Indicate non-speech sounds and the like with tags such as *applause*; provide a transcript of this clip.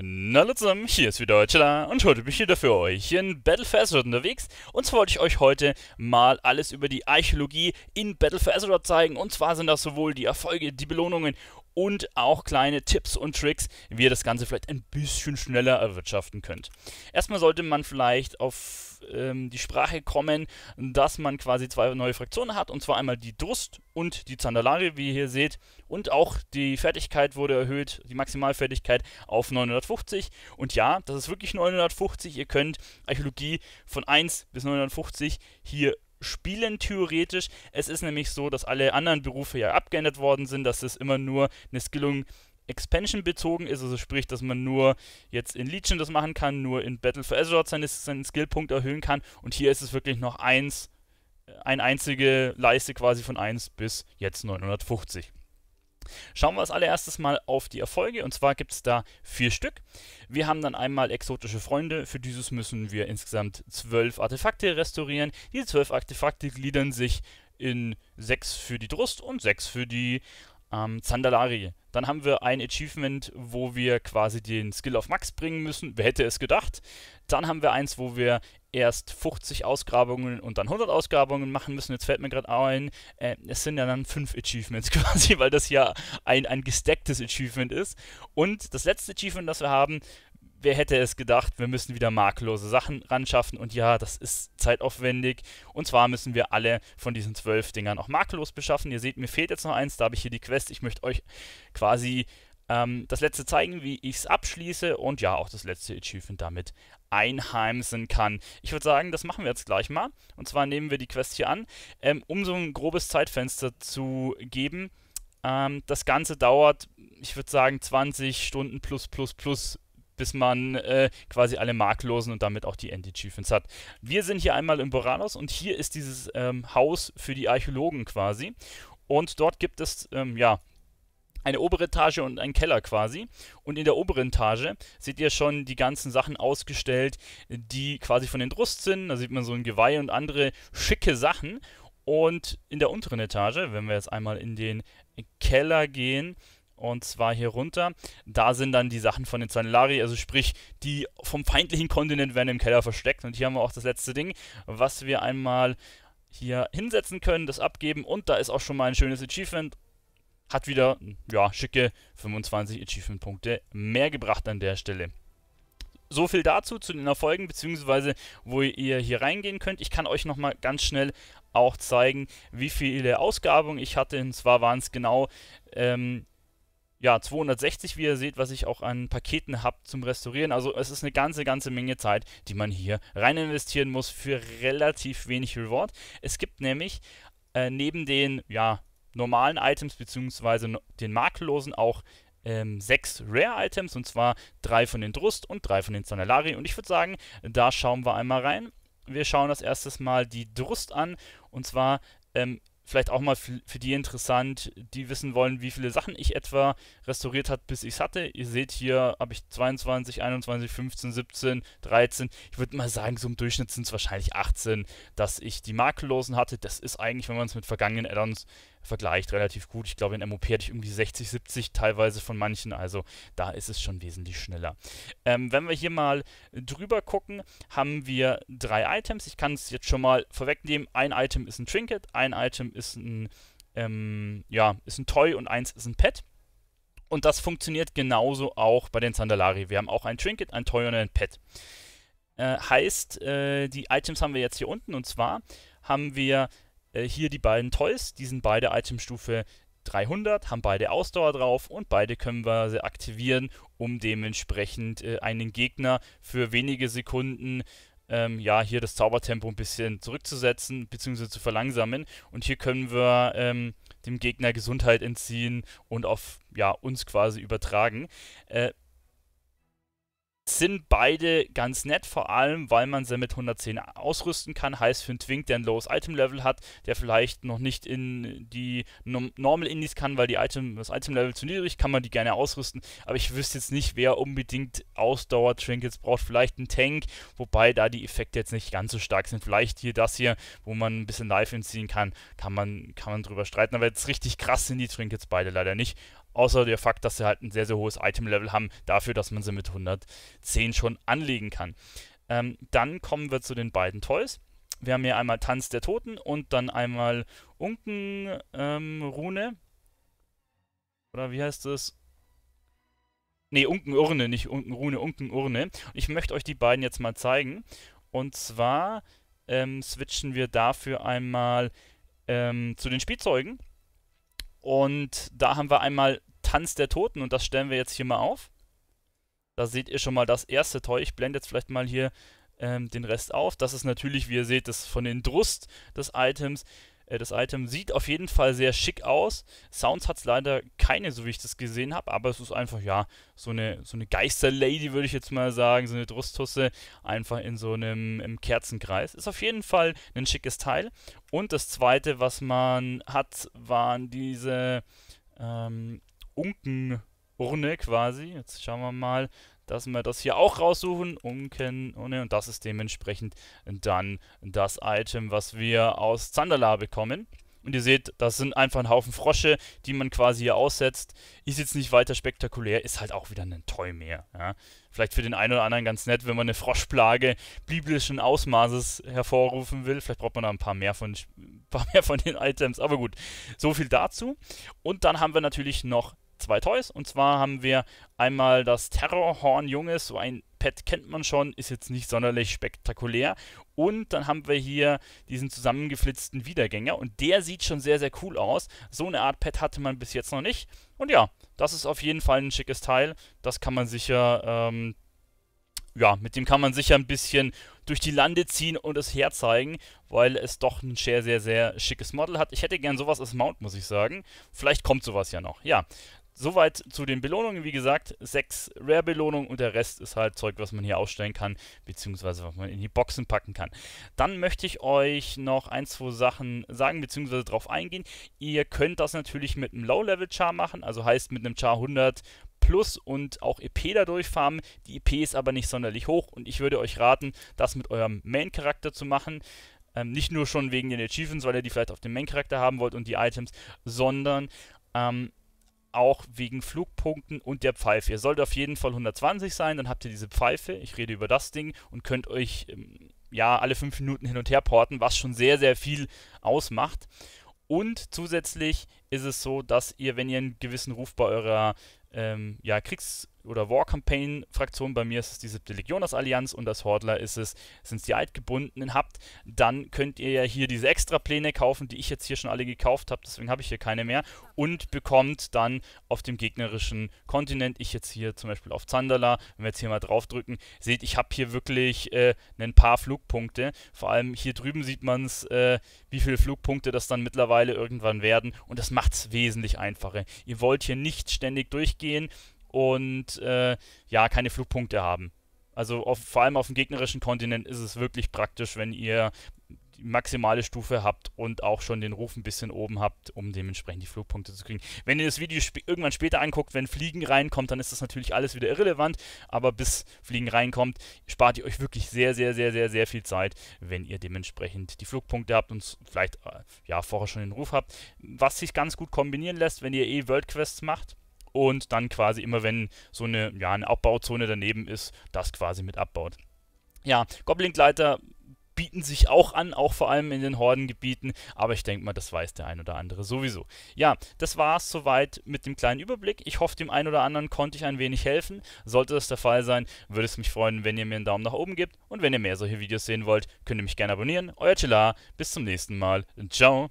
Na Hallo zusammen, hier ist wieder Cella und heute bin ich wieder für euch in Battle for Azeroth unterwegs. Und zwar wollte ich euch heute mal alles über die Archäologie in Battle for Azeroth zeigen. Und zwar sind das sowohl die Erfolge, die Belohnungen und auch kleine Tipps und Tricks, wie ihr das Ganze vielleicht ein bisschen schneller erwirtschaften könnt. Erstmal sollte man vielleicht auf ähm, die Sprache kommen, dass man quasi zwei neue Fraktionen hat, und zwar einmal die Drust und die Zandalari, wie ihr hier seht, und auch die Fertigkeit wurde erhöht, die Maximalfertigkeit auf 950. Und ja, das ist wirklich 950, ihr könnt Archäologie von 1 bis 950 hier spielen theoretisch. Es ist nämlich so, dass alle anderen Berufe ja abgeändert worden sind, dass es immer nur eine Skillung Expansion bezogen ist, also sprich, dass man nur jetzt in Legion das machen kann, nur in Battle for Azeroth seine, seinen Skillpunkt erhöhen kann und hier ist es wirklich noch eins, äh, eine einzige Leiste quasi von 1 bis jetzt 950. Schauen wir als allererstes mal auf die Erfolge und zwar gibt es da vier Stück. Wir haben dann einmal exotische Freunde, für dieses müssen wir insgesamt zwölf Artefakte restaurieren. Diese zwölf Artefakte gliedern sich in sechs für die Drust und sechs für die ähm, Zandalari. Dann haben wir ein Achievement, wo wir quasi den Skill auf Max bringen müssen. Wer hätte es gedacht? Dann haben wir eins, wo wir erst 50 Ausgrabungen und dann 100 Ausgrabungen machen müssen. Jetzt fällt mir gerade ein, äh, es sind ja dann fünf Achievements *laughs* quasi, weil das ja ein, ein gestecktes Achievement ist. Und das letzte Achievement, das wir haben, wer hätte es gedacht, wir müssen wieder makellose Sachen ranschaffen und ja, das ist zeitaufwendig. Und zwar müssen wir alle von diesen zwölf Dingern auch makellos beschaffen. Ihr seht, mir fehlt jetzt noch eins, da habe ich hier die Quest. Ich möchte euch quasi ähm, das letzte zeigen, wie ich es abschließe und ja, auch das letzte Achievement damit einheimsen kann. Ich würde sagen, das machen wir jetzt gleich mal. Und zwar nehmen wir die Quest hier an, ähm, um so ein grobes Zeitfenster zu geben. Ähm, das Ganze dauert, ich würde sagen, 20 Stunden plus plus plus bis man äh, quasi alle Marklosen und damit auch die Anti-Chiefins hat. Wir sind hier einmal in Boranos und hier ist dieses ähm, Haus für die Archäologen quasi. Und dort gibt es, ähm, ja, eine obere Etage und einen Keller quasi. Und in der oberen Etage seht ihr schon die ganzen Sachen ausgestellt, die quasi von den Drust sind. Da sieht man so ein Geweih und andere schicke Sachen. Und in der unteren Etage, wenn wir jetzt einmal in den Keller gehen, und zwar hier runter. Da sind dann die Sachen von den Zanellari, also sprich, die vom feindlichen Kontinent werden im Keller versteckt. Und hier haben wir auch das letzte Ding, was wir einmal hier hinsetzen können, das abgeben. Und da ist auch schon mal ein schönes Achievement. Hat wieder, ja, schicke 25 Achievement-Punkte mehr gebracht an der Stelle so viel dazu, zu den Erfolgen, beziehungsweise wo ihr hier reingehen könnt. Ich kann euch nochmal ganz schnell auch zeigen, wie viele Ausgabungen ich hatte. Und zwar waren es genau ähm, ja, 260, wie ihr seht, was ich auch an Paketen habe zum Restaurieren. Also es ist eine ganze, ganze Menge Zeit, die man hier rein investieren muss für relativ wenig Reward. Es gibt nämlich äh, neben den ja, normalen Items bzw. den makellosen auch ähm, sechs Rare-Items und zwar drei von den Drust und drei von den Zanellari. Und ich würde sagen, da schauen wir einmal rein. Wir schauen das erstes Mal die Drust an und zwar ähm, vielleicht auch mal für die interessant, die wissen wollen, wie viele Sachen ich etwa restauriert habe, bis ich es hatte. Ihr seht hier, habe ich 22, 21, 15, 17, 13. Ich würde mal sagen, so im Durchschnitt sind es wahrscheinlich 18, dass ich die makellosen hatte. Das ist eigentlich, wenn man es mit vergangenen Addons vergleicht relativ gut. Ich glaube, in MOP hatte ich irgendwie 60, 70 teilweise von manchen. Also da ist es schon wesentlich schneller. Ähm, wenn wir hier mal drüber gucken, haben wir drei Items. Ich kann es jetzt schon mal vorwegnehmen. Ein Item ist ein Trinket, ein Item ist ein, ähm, ja, ist ein Toy und eins ist ein Pet. Und das funktioniert genauso auch bei den Sandalari. Wir haben auch ein Trinket, ein Toy und ein Pet. Äh, heißt, äh, die Items haben wir jetzt hier unten und zwar haben wir äh, hier die beiden Toys, die sind beide Itemstufe 300, haben beide Ausdauer drauf und beide können wir aktivieren, um dementsprechend äh, einen Gegner für wenige Sekunden ähm, ja, hier das Zaubertempo ein bisschen zurückzusetzen bzw. zu verlangsamen. Und hier können wir ähm, dem Gegner Gesundheit entziehen und auf ja, uns quasi übertragen. Äh, sind beide ganz nett, vor allem weil man sie mit 110 ausrüsten kann. Heißt für einen Twink, der ein lowes Item-Level hat, der vielleicht noch nicht in die Normal Indies kann, weil die Item, das Item-Level zu niedrig, kann man die gerne ausrüsten. Aber ich wüsste jetzt nicht, wer unbedingt Ausdauer-Trinkets braucht. Vielleicht ein Tank, wobei da die Effekte jetzt nicht ganz so stark sind. Vielleicht hier das hier, wo man ein bisschen Life entziehen kann, kann man, kann man drüber streiten. Aber jetzt richtig krass sind die Trinkets beide leider nicht. Außer der Fakt, dass sie halt ein sehr, sehr hohes Item-Level haben, dafür, dass man sie mit 110 schon anlegen kann. Ähm, dann kommen wir zu den beiden Toys. Wir haben hier einmal Tanz der Toten und dann einmal Unken ähm, Rune. Oder wie heißt das? Ne, Unken-Urne, nicht Unken-Rune, Unken-Urne. ich möchte euch die beiden jetzt mal zeigen. Und zwar ähm, switchen wir dafür einmal ähm, zu den Spielzeugen. Und da haben wir einmal Tanz der Toten und das stellen wir jetzt hier mal auf. Da seht ihr schon mal das erste Toy. Ich blende jetzt vielleicht mal hier ähm, den Rest auf. Das ist natürlich, wie ihr seht, das von den Drust des Items. Äh, das Item sieht auf jeden Fall sehr schick aus. Sounds hat es leider keine, so wie ich das gesehen habe, aber es ist einfach, ja, so eine, so eine Geisterlady, würde ich jetzt mal sagen. So eine Drusthusse, einfach in so einem im Kerzenkreis. Ist auf jeden Fall ein schickes Teil. Und das zweite, was man hat, waren diese. Ähm, Unkenurne quasi. Jetzt schauen wir mal, dass wir das hier auch raussuchen. Unkenurne. und das ist dementsprechend dann das Item, was wir aus Zandala bekommen. Und ihr seht, das sind einfach ein Haufen Frosche, die man quasi hier aussetzt. Ist jetzt nicht weiter spektakulär, ist halt auch wieder ein Toy mehr. Ja. Vielleicht für den einen oder anderen ganz nett, wenn man eine Froschplage biblischen Ausmaßes hervorrufen will. Vielleicht braucht man da ein paar mehr von, *laughs* paar mehr von den Items. Aber gut, so viel dazu. Und dann haben wir natürlich noch zwei Toys. Und zwar haben wir einmal das Terrorhorn Junges, so ein Pad kennt man schon, ist jetzt nicht sonderlich spektakulär. Und dann haben wir hier diesen zusammengeflitzten Wiedergänger und der sieht schon sehr, sehr cool aus. So eine Art Pad hatte man bis jetzt noch nicht. Und ja, das ist auf jeden Fall ein schickes Teil. Das kann man sicher, ähm, ja, mit dem kann man sicher ein bisschen durch die Lande ziehen und es herzeigen, weil es doch ein sehr, sehr, sehr schickes Model hat. Ich hätte gern sowas als Mount, muss ich sagen. Vielleicht kommt sowas ja noch. Ja, Soweit zu den Belohnungen. Wie gesagt, sechs Rare-Belohnungen und der Rest ist halt Zeug, was man hier ausstellen kann, beziehungsweise was man in die Boxen packen kann. Dann möchte ich euch noch ein, zwei Sachen sagen, beziehungsweise darauf eingehen. Ihr könnt das natürlich mit einem Low-Level-Char machen, also heißt mit einem Char 100 Plus und auch EP dadurch farmen. Die EP ist aber nicht sonderlich hoch und ich würde euch raten, das mit eurem Main-Charakter zu machen. Ähm, nicht nur schon wegen den Achievements, weil ihr die vielleicht auf dem Main-Charakter haben wollt und die Items, sondern ähm, auch wegen Flugpunkten und der Pfeife. Ihr sollt auf jeden Fall 120 sein, dann habt ihr diese Pfeife, ich rede über das Ding und könnt euch ähm, ja alle 5 Minuten hin und her porten, was schon sehr, sehr viel ausmacht. Und zusätzlich ist es so, dass ihr, wenn ihr einen gewissen Ruf bei eurer ähm, ja, Kriegs- oder War Campaign Fraktion, bei mir ist es die siebte Legioners Allianz und als Hordler ist es, sind es die Altgebundenen habt, dann könnt ihr ja hier diese extra Pläne kaufen, die ich jetzt hier schon alle gekauft habe, deswegen habe ich hier keine mehr und bekommt dann auf dem gegnerischen Kontinent, ich jetzt hier zum Beispiel auf Zandala, wenn wir jetzt hier mal drauf drücken, seht, ich habe hier wirklich äh, ein paar Flugpunkte, vor allem hier drüben sieht man es, äh, wie viele Flugpunkte das dann mittlerweile irgendwann werden und das macht es wesentlich einfacher. Ihr wollt hier nicht ständig durchgehen, und äh, ja, keine Flugpunkte haben. Also auf, vor allem auf dem gegnerischen Kontinent ist es wirklich praktisch, wenn ihr die maximale Stufe habt und auch schon den Ruf ein bisschen oben habt, um dementsprechend die Flugpunkte zu kriegen. Wenn ihr das Video sp irgendwann später anguckt, wenn Fliegen reinkommt, dann ist das natürlich alles wieder irrelevant, aber bis Fliegen reinkommt, spart ihr euch wirklich sehr, sehr, sehr, sehr, sehr viel Zeit, wenn ihr dementsprechend die Flugpunkte habt und vielleicht äh, ja vorher schon den Ruf habt, was sich ganz gut kombinieren lässt, wenn ihr eh World Quests macht und dann quasi immer, wenn so eine, ja, eine Abbauzone daneben ist, das quasi mit abbaut. Ja, Goblin-Gleiter bieten sich auch an, auch vor allem in den Hordengebieten, aber ich denke mal, das weiß der ein oder andere sowieso. Ja, das war es soweit mit dem kleinen Überblick. Ich hoffe, dem einen oder anderen konnte ich ein wenig helfen. Sollte das der Fall sein, würde es mich freuen, wenn ihr mir einen Daumen nach oben gebt und wenn ihr mehr solche Videos sehen wollt, könnt ihr mich gerne abonnieren. Euer Chilla, bis zum nächsten Mal. Ciao.